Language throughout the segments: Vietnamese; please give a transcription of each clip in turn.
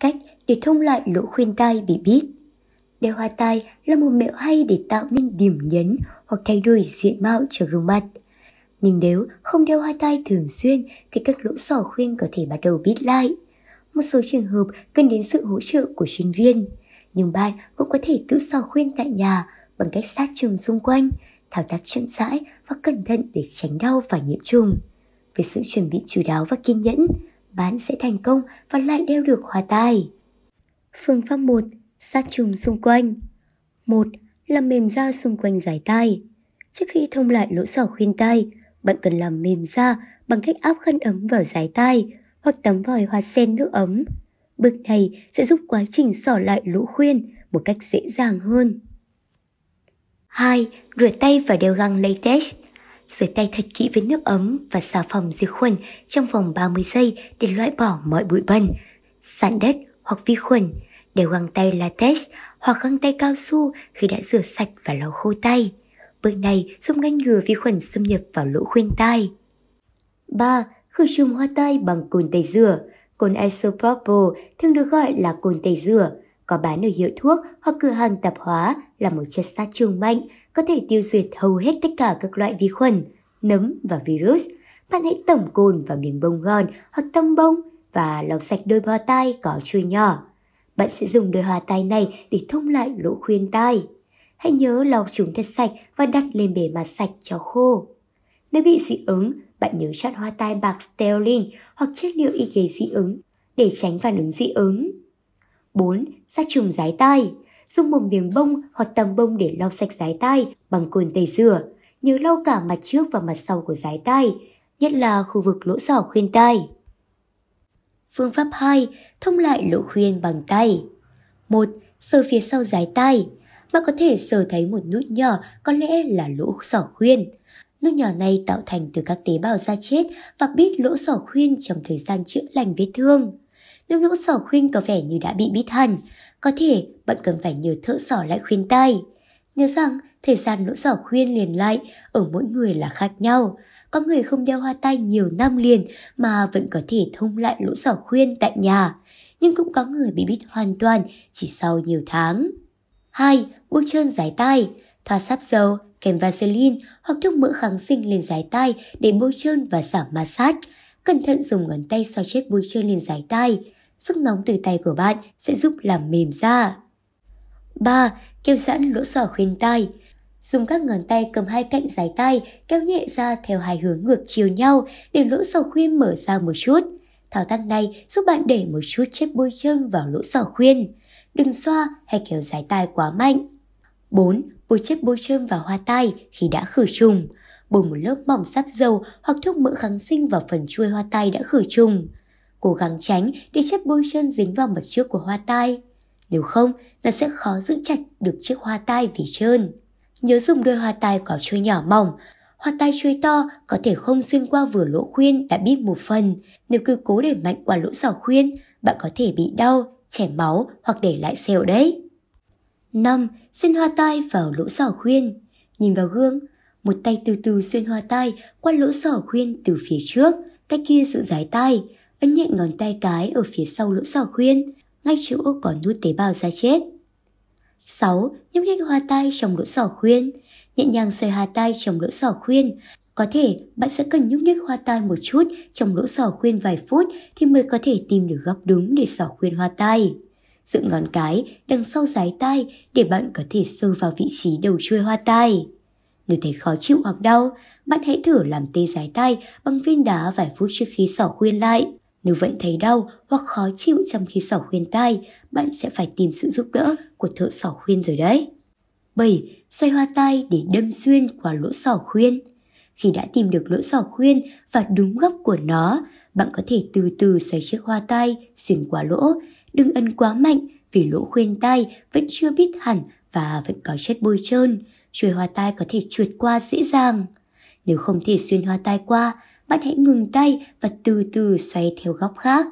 cách để thông lại lỗ khuyên tai bị bít. Đeo hoa tai là một mẹo hay để tạo nên điểm nhấn hoặc thay đổi diện mạo cho gương mặt. Nhưng nếu không đeo hoa tai thường xuyên thì các lỗ sỏ khuyên có thể bắt đầu bít lại. Một số trường hợp cần đến sự hỗ trợ của chuyên viên. Nhưng bạn cũng có thể tự sỏ khuyên tại nhà bằng cách sát trùng xung quanh, thao tác chậm rãi và cẩn thận để tránh đau và nhiễm trùng. Với sự chuẩn bị chú đáo và kiên nhẫn, bạn sẽ thành công và lại đeo được hòa tai. Phương pháp 1. Sát trùng xung quanh 1. Làm mềm da xung quanh giải tai Trước khi thông lại lỗ sỏ khuyên tai, bạn cần làm mềm da bằng cách áp khăn ấm vào giải tai hoặc tắm vòi hoa sen nước ấm. Bước này sẽ giúp quá trình sỏ lại lỗ khuyên một cách dễ dàng hơn. 2. Rửa tay và đeo găng latex rửa tay thật kỹ với nước ấm và xà phòng diệt khuẩn trong vòng 30 giây để loại bỏ mọi bụi bẩn, sạn đất hoặc vi khuẩn. Đeo găng tay latex hoặc găng tay cao su khi đã rửa sạch và lau khô tay. Bước này giúp ngăn ngừa vi khuẩn xâm nhập vào lỗ khuyên tai. 3. Khử trùng hoa tay bằng cồn tẩy rửa. Cồn isopropyl thường được gọi là cồn tẩy rửa – có bán ở hiệu thuốc hoặc cửa hàng tạp hóa là một chất sát trùng mạnh, có thể tiêu diệt hầu hết tất cả các loại vi khuẩn, nấm và virus. Bạn hãy tẩm cồn vào miếng bông gòn hoặc tăm bông và lau sạch đôi hoa tai có chui nhỏ. Bạn sẽ dùng đôi hoa tai này để thông lại lỗ khuyên tai. Hãy nhớ lau chúng thật sạch và đặt lên bề mặt sạch cho khô. Nếu bị dị ứng, bạn nhớ chọn hoa tai bạc sterling hoặc chất liệu y gây dị ứng để tránh phản ứng dị ứng. 4. Sát trùng rái tai Dùng một miếng bông hoặc tăm bông để lau sạch rái tai bằng cồn tẩy rửa. Nhớ lau cả mặt trước và mặt sau của rái tai, nhất là khu vực lỗ sỏ khuyên tai. Phương pháp 2. Thông lại lỗ khuyên bằng tay 1. Sờ phía sau rái tai Bạn có thể sờ thấy một nút nhỏ có lẽ là lỗ sỏ khuyên. Nút nhỏ này tạo thành từ các tế bào da chết và biết lỗ sỏ khuyên trong thời gian chữa lành vết thương. Lúc lũ sỏ khuyên có vẻ như đã bị bí thần. Có thể bạn cần phải nhờ thợ sỏ lại khuyên tay. Nhớ rằng thời gian lỗ sỏ khuyên liền lại ở mỗi người là khác nhau. Có người không đeo hoa tai nhiều năm liền mà vẫn có thể thông lại lỗ sỏ khuyên tại nhà. Nhưng cũng có người bị bít hoàn toàn chỉ sau nhiều tháng. hai, Buông trơn dái tai Thoa sáp dầu, kèm vaseline hoặc thuốc mỡ kháng sinh lên dái tai để bôi trơn và giảm ma sát. Cẩn thận dùng ngón tay xoa chết bôi trơn lên dái tai. Sức nóng từ tay của bạn sẽ giúp làm mềm da. 3. Kéo giãn lỗ sỏ khuyên tai Dùng các ngón tay cầm hai cạnh dài tay, kéo nhẹ ra theo hai hướng ngược chiều nhau để lỗ sỏ khuyên mở ra một chút. Thao tác này giúp bạn để một chút chất bôi trơn vào lỗ sỏ khuyên. Đừng xoa hay kéo dài tai quá mạnh. 4. Bôi chất bôi trơn vào hoa tai khi đã khử trùng. Bôi một lớp mỏng sáp dầu hoặc thuốc mỡ kháng sinh vào phần chuôi hoa tai đã khử trùng cố gắng tránh để chất bôi trơn dính vào mặt trước của hoa tai. Nếu không, nó sẽ khó giữ chặt được chiếc hoa tai vì trơn. Nhớ dùng đôi hoa tai có chuôi nhỏ mỏng, hoa tai chuôi to có thể không xuyên qua vừa lỗ khuyên đã bít một phần. Nếu cứ cố để mạnh qua lỗ sỏ khuyên, bạn có thể bị đau, chảy máu hoặc để lại sẹo đấy. 5. Xuyên hoa tai vào lỗ sỏ khuyên Nhìn vào gương, một tay từ từ xuyên hoa tai qua lỗ sỏ khuyên từ phía trước, cách kia sự dài tai, Ấn nhẹ ngón tay cái ở phía sau lỗ sỏ khuyên, ngay chỗ có nút tế bào da chết. 6. Nhúc nhích hoa tai trong lỗ sỏ khuyên Nhẹ nhàng xoay hoa tai trong lỗ sỏ khuyên Có thể bạn sẽ cần nhúc nhích hoa tai một chút trong lỗ sỏ khuyên vài phút thì mới có thể tìm được góc đúng để sỏ khuyên hoa tai. Dựng ngón cái đằng sau dái tay để bạn có thể sơ vào vị trí đầu chuôi hoa tai. Nếu thấy khó chịu hoặc đau, bạn hãy thử làm tê dái tay bằng viên đá vài phút trước khi sỏ khuyên lại. Nếu vẫn thấy đau hoặc khó chịu trong khi sỏ khuyên tai, bạn sẽ phải tìm sự giúp đỡ của thợ sỏ khuyên rồi đấy. 7. Xoay hoa tai để đâm xuyên qua lỗ sỏ khuyên. Khi đã tìm được lỗ sỏ khuyên và đúng góc của nó, bạn có thể từ từ xoay chiếc hoa tai xuyên qua lỗ. Đừng ấn quá mạnh vì lỗ khuyên tai vẫn chưa bít hẳn và vẫn có chất bôi trơn. Chuôi hoa tai có thể trượt qua dễ dàng. Nếu không thể xuyên hoa tai qua, bạn hãy ngừng tay và từ từ xoay theo góc khác.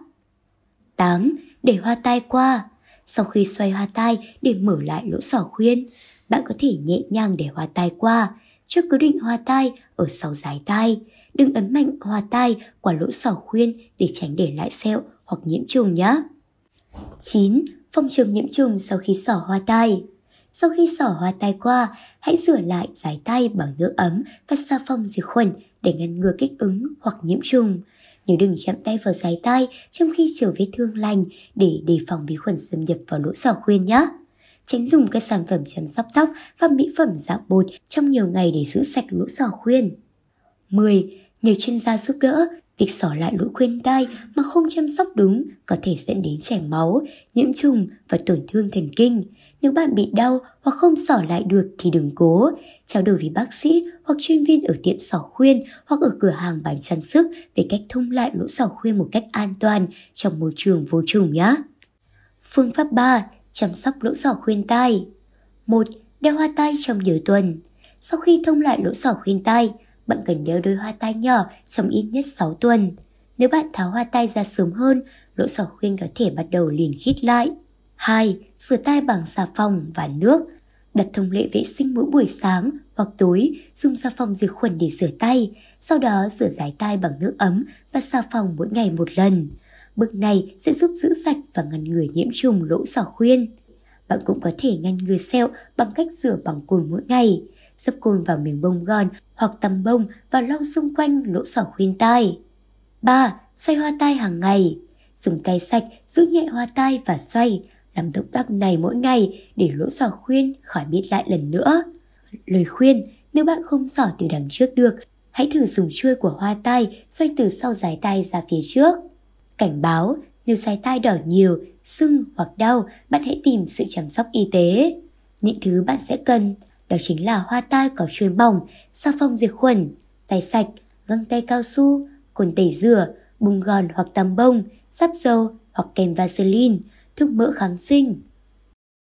8. Để hoa tai qua. Sau khi xoay hoa tai để mở lại lỗ sỏ khuyên, bạn có thể nhẹ nhàng để hoa tai qua. cho cứ định hoa tai ở sau dài tai. Đừng ấn mạnh hoa tai qua lỗ sỏ khuyên để tránh để lại sẹo hoặc nhiễm trùng nhé. 9. Phòng trường nhiễm trùng sau khi sỏ hoa tai. Sau khi sỏ hoa tai qua, hãy rửa lại dài tay bằng nước ấm và xà phòng diệt khuẩn để ngăn ngừa kích ứng hoặc nhiễm trùng. Nhớ đừng chạm tay vào dài tay trong khi chở vết thương lành để đề phòng vi khuẩn xâm nhập vào lỗ sò khuyên nhé. Tránh dùng các sản phẩm chăm sóc tóc và mỹ phẩm dạng bột trong nhiều ngày để giữ sạch lỗ sò khuyên. 10. Nhờ chuyên gia giúp đỡ Việc xỏ lại lỗ khuyên tai mà không chăm sóc đúng có thể dẫn đến chảy máu, nhiễm trùng và tổn thương thần kinh. Nếu bạn bị đau hoặc không xỏ lại được thì đừng cố. Trao đổi với bác sĩ hoặc chuyên viên ở tiệm xỏ khuyên hoặc ở cửa hàng bán trang sức về cách thông lại lỗ xỏ khuyên một cách an toàn trong môi trường vô trùng nhé. Phương pháp 3. Chăm sóc lỗ xỏ khuyên tai 1. Đeo hoa tai trong nhiều tuần Sau khi thông lại lỗ xỏ khuyên tai, bạn cần đeo đôi hoa tai nhỏ trong ít nhất 6 tuần. Nếu bạn tháo hoa tai ra sớm hơn, lỗ sỏ khuyên có thể bắt đầu liền khít lại. 2. Rửa tay bằng xà phòng và nước. Đặt thông lệ vệ sinh mỗi buổi sáng hoặc tối, dùng xà phòng diệt khuẩn để rửa tay, sau đó rửa rái tay bằng nước ấm và xà phòng mỗi ngày một lần. Bước này sẽ giúp giữ sạch và ngăn ngừa nhiễm trùng lỗ sỏ khuyên. Bạn cũng có thể ngăn ngừa sẹo bằng cách rửa bằng cồn mỗi ngày dấp côn vào miếng bông gòn hoặc tầm bông và lau xung quanh lỗ sỏ khuyên tai. 3. Xoay hoa tai hàng ngày Dùng tay sạch giữ nhẹ hoa tai và xoay, làm động tác này mỗi ngày để lỗ sỏ khuyên khỏi bít lại lần nữa. Lời khuyên, nếu bạn không sỏ từ đằng trước được, hãy thử dùng chuôi của hoa tai xoay từ sau dài tay ra phía trước. Cảnh báo, nếu dài tai đỏ nhiều, sưng hoặc đau, bạn hãy tìm sự chăm sóc y tế. Những thứ bạn sẽ cần đó chính là hoa tai có chuyên bỏng, xà phòng diệt khuẩn, tay sạch, găng tay cao su, cồn tẩy rửa, bùng gòn hoặc tăm bông, sáp dầu hoặc kem vaseline, thuốc mỡ kháng sinh.